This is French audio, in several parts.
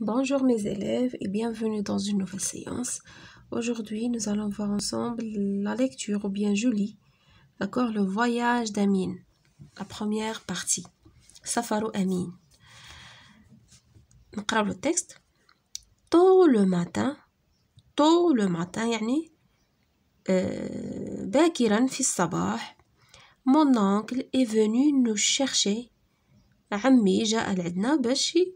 Bonjour mes élèves et bienvenue dans une nouvelle séance. Aujourd'hui, nous allons voir ensemble la lecture ou bien Julie, d'accord, le voyage d'Amin, la première partie. Safaru Amin. نقراو le texte. Tôt le matin, tôt le matin, yani, euh, Bakiran fils sabah, mon oncle est venu nous chercher. est venu nous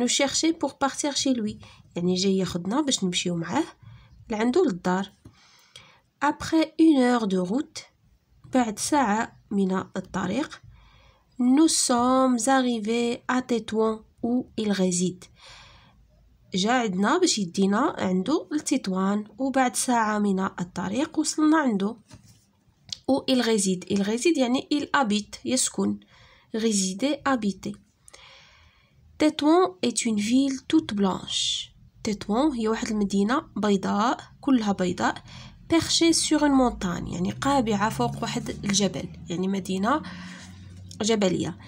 نو شيرشي بوغ بارتير شي لوي يعني جاي ياخدنا باش نمشيو معاه لعندو للدار ابخي اون اور دو روت بعد ساعة من الطريق نو سوم زاريفي ا تيتوان او il réside جا عندنا باش يدينا عندو لتطوان وبعد ساعة من الطريق وصلنا عندو و il réside il réside يعني il habite يسكن résider habiter تيتوان ايت اون فيل توت بلانش تيتوان هي واحد المدينه بيضاء كلها بيضاء بيرشي سور اون مونتان يعني قابعه فوق واحد الجبل يعني مدينه جبليه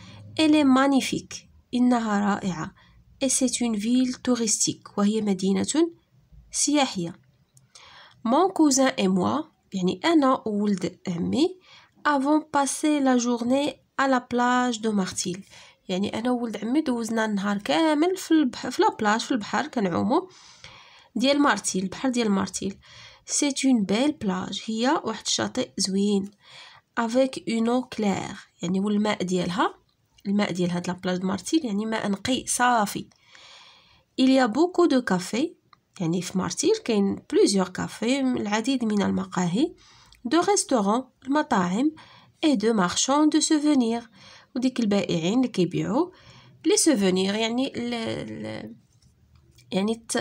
الي مانيفيك انها رائعه اي سي اون فيل توريستيك وهي مدينه سياحيه مون كوزان اي موا يعني انا وولد امي avons passé la journée à la plage de Martil. يعني انا وولد عمي دوزنا النهار كامل في البحر في لابلاج في البحر كنعومو ديال مارتيل البحر ديال مارتيل سي اون بيل بلاج هي واحد الشاطئ زوين افيك اون كلير يعني والماء ديالها الماء ديال هاد لابلاج مارتيل يعني ماء نقي صافي il بوكو دو كافي يعني في مارتيل كاين بليزيوغ كافي العديد من المقاهي دو ريستورون المطاعم اي دو مارشون دو سوفونير وديك البائعين اللي كيبيعوا لي سوفونير يعني ال الـ يعني الت...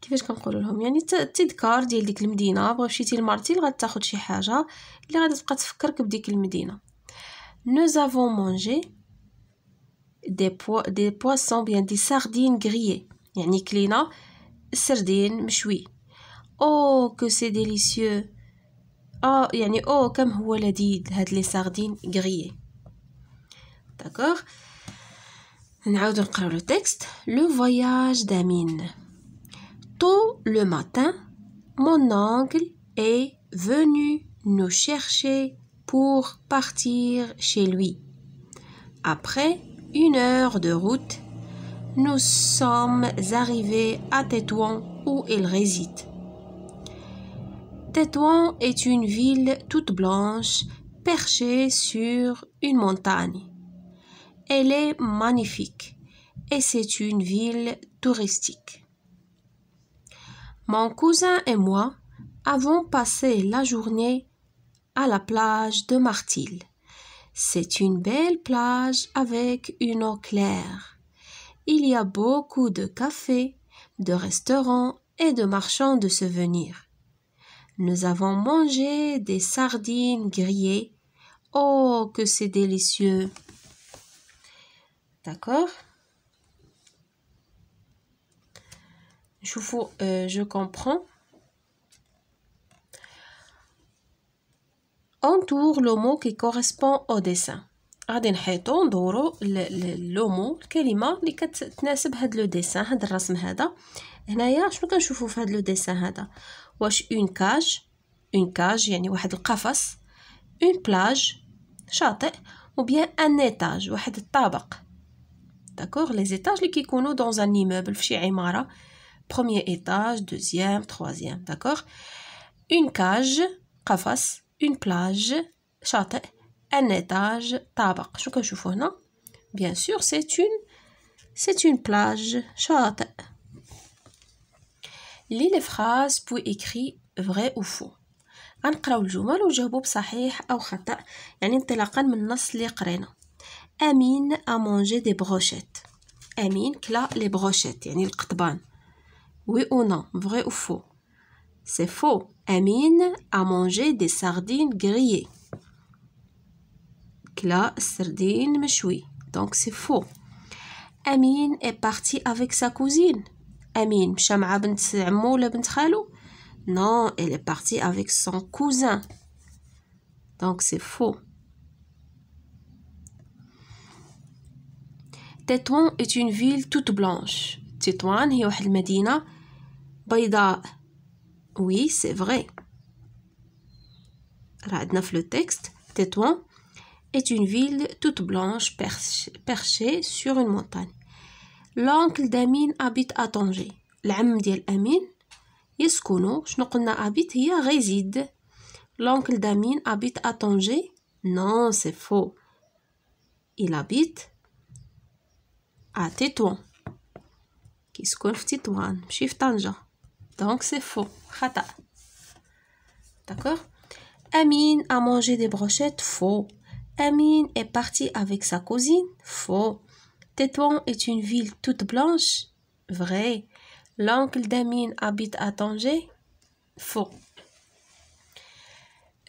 كيفاش كنقول لهم يعني التذكار ديال ديك المدينه بغا مشيتي لمارتيل غتاخد شي حاجه اللي غادي تبقى تفكرك بديك المدينه نو زافون مونجي دي بو دي بواسون بيان دي ساردين غريي يعني كلينا السردين مشوي او كو سي ديليسيو اه يعني او oh, كم هو لذيذ هاد لي ساردين غريي D'accord le texte. Le voyage d'Amine. Tôt le matin, mon oncle est venu nous chercher pour partir chez lui. Après une heure de route, nous sommes arrivés à Tétouan où il réside. Tétouan est une ville toute blanche perchée sur une montagne. Elle est magnifique et c'est une ville touristique. Mon cousin et moi avons passé la journée à la plage de Martil. C'est une belle plage avec une eau claire. Il y a beaucoup de cafés, de restaurants et de marchands de souvenirs. Nous avons mangé des sardines grillées. Oh, que c'est délicieux! D'accord je comprends. Entoure le mot qui correspond au dessin. غادي نحيطو ندورو لو مو le اللي كتناسب هاد لو ديسان هاد الرسم هذا هنايا شنو كنشوفو فهاد لو ديسان هذا واش D'accord Les étages qui dans un immeuble, chez Imara, premier étage, deuxième, troisième, d'accord Une cage, qafas une plage, château, un étage, tabac. Ce que je non bien sûr, c'est une c'est une plage, château. Lis les phrases puis écrire vrai ou faux. Amine a mangé des brochettes. Amine cla les brochettes, yani القطبان. Oui ou non, vrai ou faux C'est faux. Amine a mangé des sardines grillées. Cla sardines méchouées. Donc c'est faux. Amine est parti avec sa cousine. Amine, chama مع Non, elle est partie avec son cousin. Donc c'est faux. Tétouan est une ville toute blanche. Tétouan هي واحد المدينة بيضاء. Oui, c'est vrai. راه le texte Tétouan est une ville toute blanche perchée sur une montagne. L'oncle d'Amin habite à Tanger. العم ديال أمين يسكنوا شنو habite هي réside. L'oncle d'Amin habite à Tanger. Non, c'est faux. Il habite à Tétouan qui se petit Tétouan suis à donc c'est faux d'accord Amine a mangé des brochettes faux Amine est parti avec sa cousine faux Tétouan est une ville toute blanche vrai l'oncle d'Amine habite à Tanger faux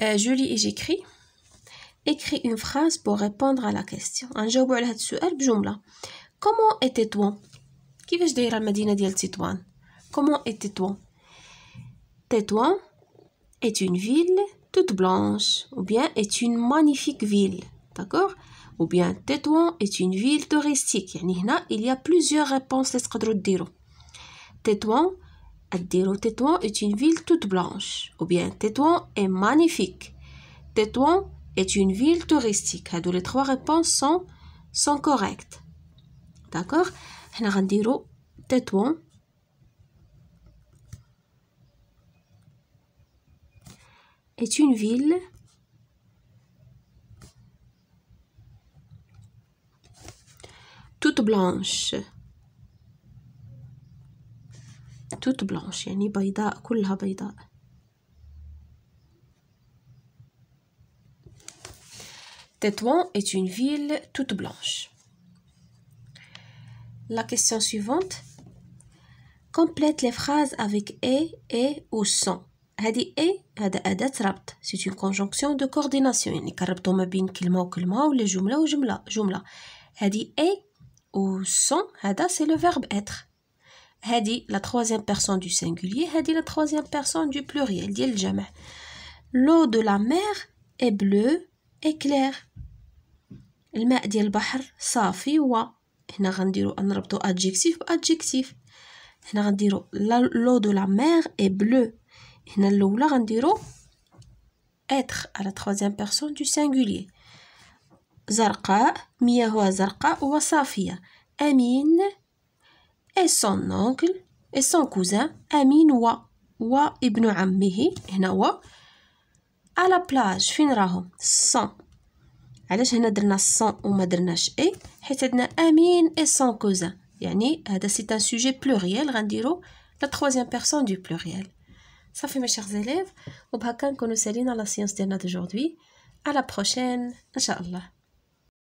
euh, Julie je lis et j'écris écris une phrase pour répondre à la question. Un à Comment est تطوان كيفاش دايره المدينه ديال est une ville toute blanche ou bien est une magnifique ville d'accord ou bien Tétouan est une ville touristique il y a plusieurs réponses à تقدروا ديروا Tétouan Tétouan est une ville toute blanche ou bien Tétouan est magnifique Tétouan est une ville touristique les trois réponses sont sont correctes D'accord, حنا غنديرو Tétouan est une ville toute blanche toute blanche يعني بيضاء كلها بيضاء Tétouan est une ville toute blanche. La question suivante Complète les phrases avec et et ou sont. Hadi c'est une conjonction de coordination Hadi c'est le verbe être. la troisième personne du singulier hadi la troisième personne du pluriel L'eau de la mer est bleue et clair. El dit el bahr safi il n'a adjectif. l'eau de la mer est bleue. Il n'a randi Être à la troisième personne du singulier. Zarka, Zarka ou Safia. Amin et son oncle et son cousin. Amin oua oua ibn mihi. A la plage finra hom. 100. Allez, je n'ai et c'est un amine et son cousin. c'est un sujet pluriel, la troisième personne du pluriel. Ça fait mes chers élèves, au bacan que nous dans la science d'aujourd'hui. À la prochaine, inshallah.